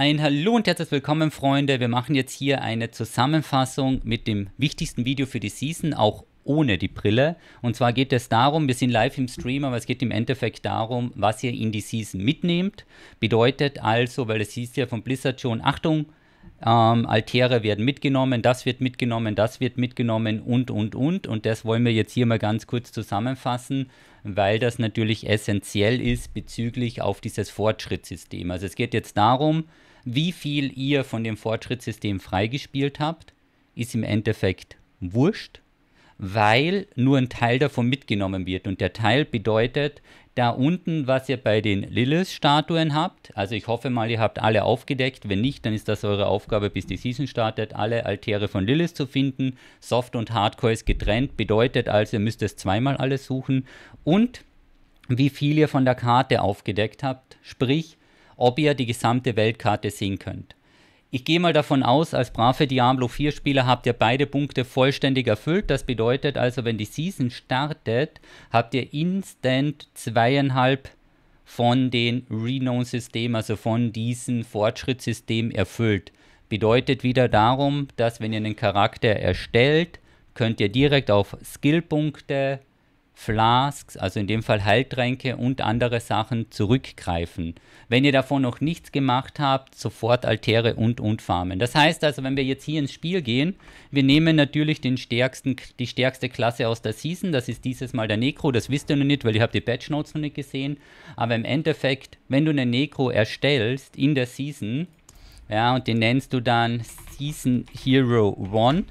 Ein Hallo und herzlich willkommen, Freunde. Wir machen jetzt hier eine Zusammenfassung mit dem wichtigsten Video für die Season, auch ohne die Brille. Und zwar geht es darum, wir sind live im Stream, aber es geht im Endeffekt darum, was ihr in die Season mitnehmt. Bedeutet also, weil es hieß ja von Blizzard schon, Achtung, ähm, Altäre werden mitgenommen, das wird mitgenommen, das wird mitgenommen und, und, und. Und das wollen wir jetzt hier mal ganz kurz zusammenfassen, weil das natürlich essentiell ist bezüglich auf dieses Fortschrittssystem. Also es geht jetzt darum, wie viel ihr von dem Fortschrittssystem freigespielt habt, ist im Endeffekt wurscht, weil nur ein Teil davon mitgenommen wird. Und der Teil bedeutet, da unten, was ihr bei den Lilith-Statuen habt, also ich hoffe mal, ihr habt alle aufgedeckt. Wenn nicht, dann ist das eure Aufgabe, bis die Season startet, alle Altäre von Lilith zu finden. Soft und Hardcore ist getrennt, bedeutet also, ihr müsst es zweimal alles suchen. Und wie viel ihr von der Karte aufgedeckt habt, sprich, ob ihr die gesamte Weltkarte sehen könnt. Ich gehe mal davon aus, als brave Diablo 4 Spieler habt ihr beide Punkte vollständig erfüllt. Das bedeutet also, wenn die Season startet, habt ihr instant zweieinhalb von den Renown-Systemen, also von diesem Fortschrittssystem erfüllt. Bedeutet wieder darum, dass wenn ihr einen Charakter erstellt, könnt ihr direkt auf Skillpunkte, Flasks, also in dem Fall Heiltränke und andere Sachen zurückgreifen. Wenn ihr davon noch nichts gemacht habt, sofort Altäre und und farmen. Das heißt also, wenn wir jetzt hier ins Spiel gehen, wir nehmen natürlich den stärksten, die stärkste Klasse aus der Season, das ist dieses Mal der Necro, das wisst ihr noch nicht, weil ihr habt die Batch Notes noch nicht gesehen, aber im Endeffekt, wenn du einen Necro erstellst in der Season, ja, und den nennst du dann Season Hero 1,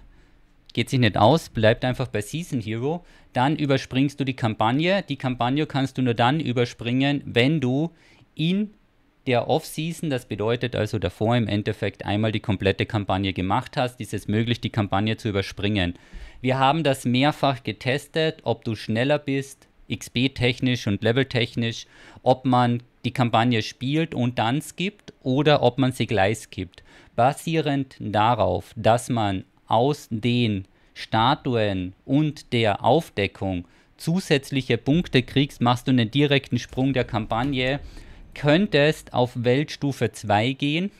geht sich nicht aus, bleibt einfach bei Season Hero. Dann überspringst du die Kampagne. Die Kampagne kannst du nur dann überspringen, wenn du in der Off-Season, das bedeutet also davor im Endeffekt einmal die komplette Kampagne gemacht hast, ist es möglich, die Kampagne zu überspringen. Wir haben das mehrfach getestet, ob du schneller bist, XP-technisch und Level-technisch, ob man die Kampagne spielt und dann skippt oder ob man sie gleich skippt. Basierend darauf, dass man aus den Statuen und der Aufdeckung zusätzliche Punkte kriegst, machst du einen direkten Sprung der Kampagne, könntest auf Weltstufe 2 gehen,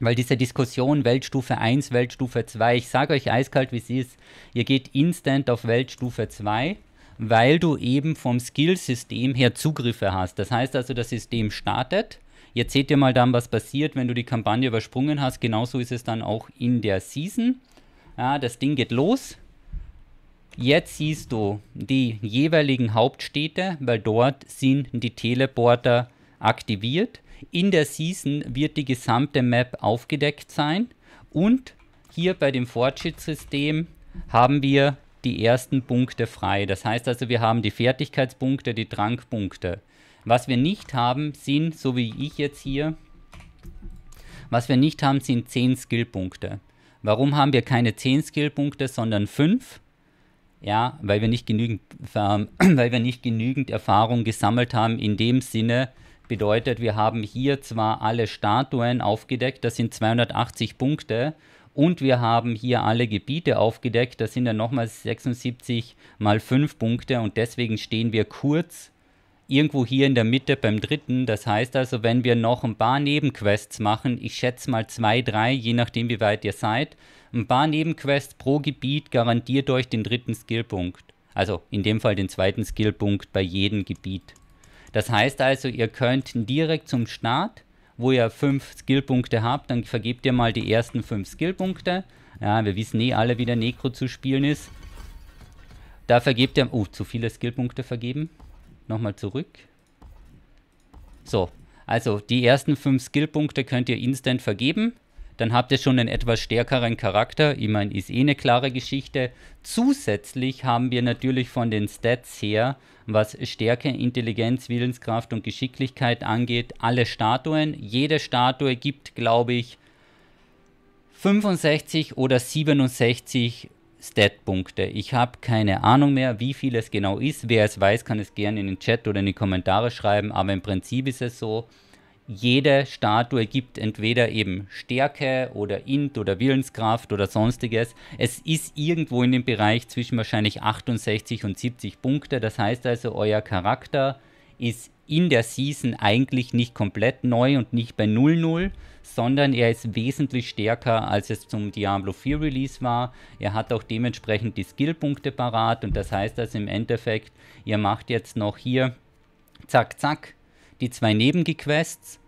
weil diese Diskussion Weltstufe 1, Weltstufe 2, ich sage euch eiskalt, wie es ist, ihr geht instant auf Weltstufe 2, weil du eben vom Skillsystem her Zugriffe hast. Das heißt also, das System startet. Jetzt seht ihr mal dann, was passiert, wenn du die Kampagne übersprungen hast. Genauso ist es dann auch in der Season. Ja, das Ding geht los. Jetzt siehst du die jeweiligen Hauptstädte, weil dort sind die Teleporter aktiviert. In der Season wird die gesamte Map aufgedeckt sein. Und hier bei dem Fortschrittssystem haben wir die ersten Punkte frei. Das heißt also, wir haben die Fertigkeitspunkte, die Trankpunkte. Was wir nicht haben, sind, so wie ich jetzt hier, was wir nicht haben, sind 10 Skillpunkte. Warum haben wir keine 10 Skillpunkte, sondern 5? Ja, weil wir, nicht genügend, weil wir nicht genügend Erfahrung gesammelt haben. In dem Sinne bedeutet, wir haben hier zwar alle Statuen aufgedeckt, das sind 280 Punkte, und wir haben hier alle Gebiete aufgedeckt, das sind dann nochmal 76 mal 5 Punkte und deswegen stehen wir kurz irgendwo hier in der Mitte beim dritten. Das heißt also, wenn wir noch ein paar Nebenquests machen, ich schätze mal zwei, drei, je nachdem wie weit ihr seid, ein paar Nebenquests pro Gebiet garantiert euch den dritten Skillpunkt. Also in dem Fall den zweiten Skillpunkt bei jedem Gebiet. Das heißt also, ihr könnt direkt zum Start, wo ihr fünf Skillpunkte habt, dann vergebt ihr mal die ersten fünf Skillpunkte. Ja, wir wissen eh alle, wie der Necro zu spielen ist. Da vergebt ihr... Oh, zu viele Skillpunkte vergeben nochmal zurück. So, also die ersten fünf Skillpunkte könnt ihr instant vergeben. Dann habt ihr schon einen etwas stärkeren Charakter. Ich meine, ist eh eine klare Geschichte. Zusätzlich haben wir natürlich von den Stats her, was Stärke, Intelligenz, Willenskraft und Geschicklichkeit angeht, alle Statuen. Jede Statue gibt, glaube ich, 65 oder 67 Stat-Punkte. Ich habe keine Ahnung mehr, wie viel es genau ist. Wer es weiß, kann es gerne in den Chat oder in die Kommentare schreiben. Aber im Prinzip ist es so, jede Statue gibt entweder eben Stärke oder Int oder Willenskraft oder sonstiges. Es ist irgendwo in dem Bereich zwischen wahrscheinlich 68 und 70 Punkte. Das heißt also, euer Charakter ist in der Season eigentlich nicht komplett neu und nicht bei 0-0, sondern er ist wesentlich stärker, als es zum Diablo 4 Release war. Er hat auch dementsprechend die Skillpunkte parat und das heißt, dass also im Endeffekt, ihr macht jetzt noch hier, zack, zack, die zwei Nebengequests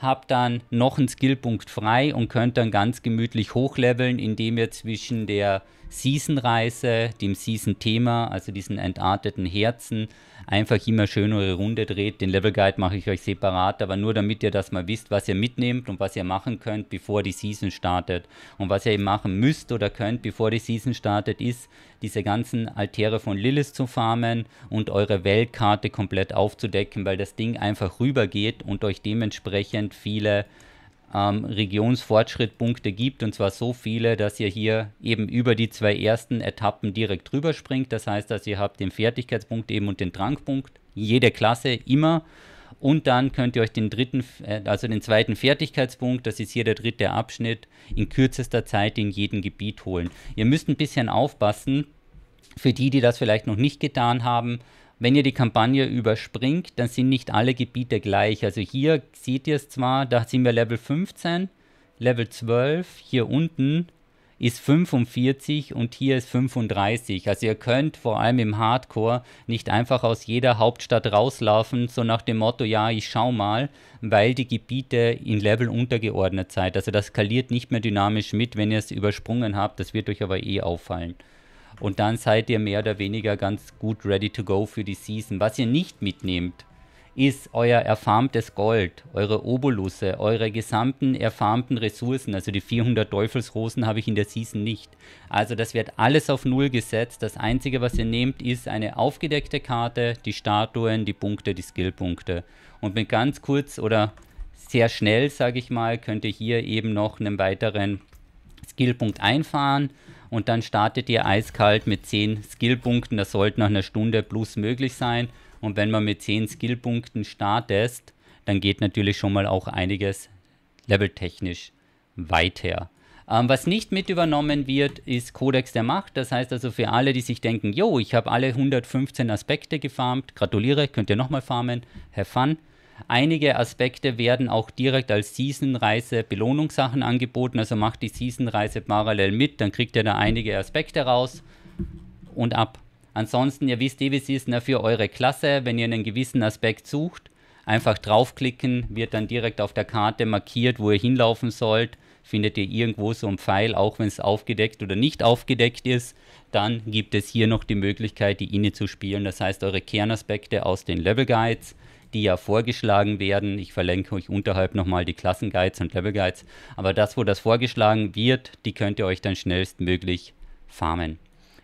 habt dann noch einen Skillpunkt frei und könnt dann ganz gemütlich hochleveln, indem ihr zwischen der Season-Reise, dem Season-Thema, also diesen entarteten Herzen, einfach immer schön eure Runde dreht. Den Level-Guide mache ich euch separat, aber nur damit ihr das mal wisst, was ihr mitnehmt und was ihr machen könnt, bevor die Season startet. Und was ihr eben machen müsst oder könnt, bevor die Season startet, ist, diese ganzen Altäre von Lilith zu farmen und eure Weltkarte komplett aufzudecken, weil das Ding einfach rübergeht und euch dementsprechend überraschend viele ähm, Regionsfortschrittpunkte gibt und zwar so viele, dass ihr hier eben über die zwei ersten Etappen direkt drüber springt. Das heißt, dass ihr habt den Fertigkeitspunkt eben und den Trankpunkt, jede Klasse immer. Und dann könnt ihr euch den dritten, äh, also den zweiten Fertigkeitspunkt, das ist hier der dritte Abschnitt, in kürzester Zeit in jedem Gebiet holen. Ihr müsst ein bisschen aufpassen, für die, die das vielleicht noch nicht getan haben, wenn ihr die Kampagne überspringt, dann sind nicht alle Gebiete gleich. Also hier seht ihr es zwar, da sind wir Level 15, Level 12, hier unten ist 45 und hier ist 35. Also ihr könnt vor allem im Hardcore nicht einfach aus jeder Hauptstadt rauslaufen, so nach dem Motto, ja, ich schau mal, weil die Gebiete in Level untergeordnet seid. Also das skaliert nicht mehr dynamisch mit, wenn ihr es übersprungen habt. Das wird euch aber eh auffallen. Und dann seid ihr mehr oder weniger ganz gut ready to go für die Season. Was ihr nicht mitnehmt, ist euer erfarmtes Gold, eure Obolusse, eure gesamten erfarmten Ressourcen. Also die 400 Teufelsrosen habe ich in der Season nicht. Also das wird alles auf Null gesetzt. Das Einzige, was ihr nehmt, ist eine aufgedeckte Karte, die Statuen, die Punkte, die Skillpunkte. Und mit ganz kurz oder sehr schnell, sage ich mal, könnt ihr hier eben noch einen weiteren Skillpunkt einfahren und dann startet ihr eiskalt mit 10 Skillpunkten. Das sollte nach einer Stunde plus möglich sein. Und wenn man mit 10 Skillpunkten startet, dann geht natürlich schon mal auch einiges leveltechnisch weiter. Ähm, was nicht mit übernommen wird, ist Kodex der Macht. Das heißt also für alle, die sich denken, jo, ich habe alle 115 Aspekte gefarmt, gratuliere, könnt ihr nochmal farmen, have fun. Einige Aspekte werden auch direkt als Season-Reise Belohnungssachen angeboten. Also macht die Season-Reise parallel mit, dann kriegt ihr da einige Aspekte raus und ab. Ansonsten, ihr wisst eh, ist, ne, für eure Klasse, wenn ihr einen gewissen Aspekt sucht, einfach draufklicken, wird dann direkt auf der Karte markiert, wo ihr hinlaufen sollt. Findet ihr irgendwo so einen Pfeil, auch wenn es aufgedeckt oder nicht aufgedeckt ist, dann gibt es hier noch die Möglichkeit, die Inne zu spielen. Das heißt, eure Kernaspekte aus den Level Guides die ja vorgeschlagen werden. Ich verlinke euch unterhalb nochmal die Klassenguides und Levelguides. Aber das, wo das vorgeschlagen wird, die könnt ihr euch dann schnellstmöglich farmen.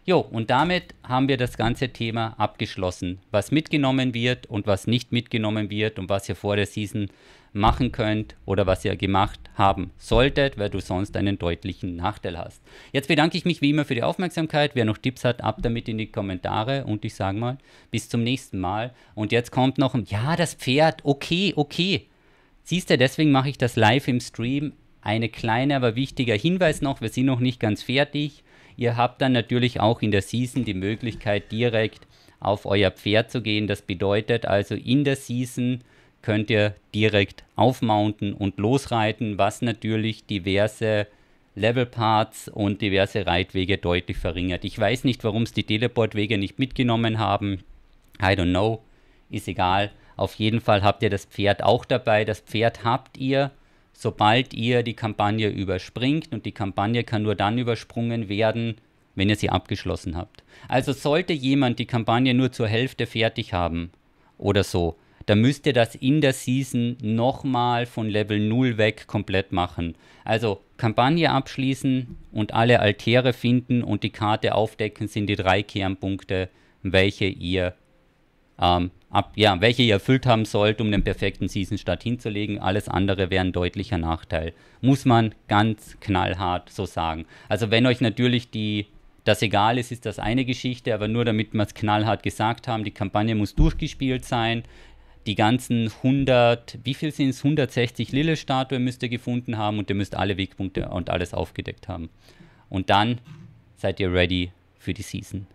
Jo, und damit haben wir das ganze Thema abgeschlossen. Was mitgenommen wird und was nicht mitgenommen wird und was ihr vor der Season machen könnt oder was ihr gemacht haben solltet, weil du sonst einen deutlichen Nachteil hast. Jetzt bedanke ich mich wie immer für die Aufmerksamkeit. Wer noch Tipps hat, ab damit in die Kommentare und ich sage mal, bis zum nächsten Mal. Und jetzt kommt noch ein, ja, das Pferd, okay, okay. Siehst du, deswegen mache ich das live im Stream. Eine kleine, aber wichtiger Hinweis noch, wir sind noch nicht ganz fertig. Ihr habt dann natürlich auch in der Season die Möglichkeit, direkt auf euer Pferd zu gehen. Das bedeutet also in der Season könnt ihr direkt aufmounten und losreiten, was natürlich diverse Levelparts und diverse Reitwege deutlich verringert. Ich weiß nicht, warum es die Teleportwege nicht mitgenommen haben. I don't know. Ist egal. Auf jeden Fall habt ihr das Pferd auch dabei. Das Pferd habt ihr, sobald ihr die Kampagne überspringt. Und die Kampagne kann nur dann übersprungen werden, wenn ihr sie abgeschlossen habt. Also sollte jemand die Kampagne nur zur Hälfte fertig haben oder so, da müsst ihr das in der Season nochmal von Level 0 weg komplett machen. Also Kampagne abschließen und alle Altäre finden und die Karte aufdecken sind die drei Kernpunkte, welche ihr, ähm, ab, ja, welche ihr erfüllt haben sollt, um den perfekten Season-Start hinzulegen. Alles andere wäre ein deutlicher Nachteil. Muss man ganz knallhart so sagen. Also wenn euch natürlich die das egal ist, ist das eine Geschichte, aber nur damit wir es knallhart gesagt haben, die Kampagne muss durchgespielt sein, die ganzen 100, wie viel sind es? 160 Lille-Statuen müsst ihr gefunden haben und ihr müsst alle Wegpunkte und alles aufgedeckt haben. Und dann seid ihr ready für die Season.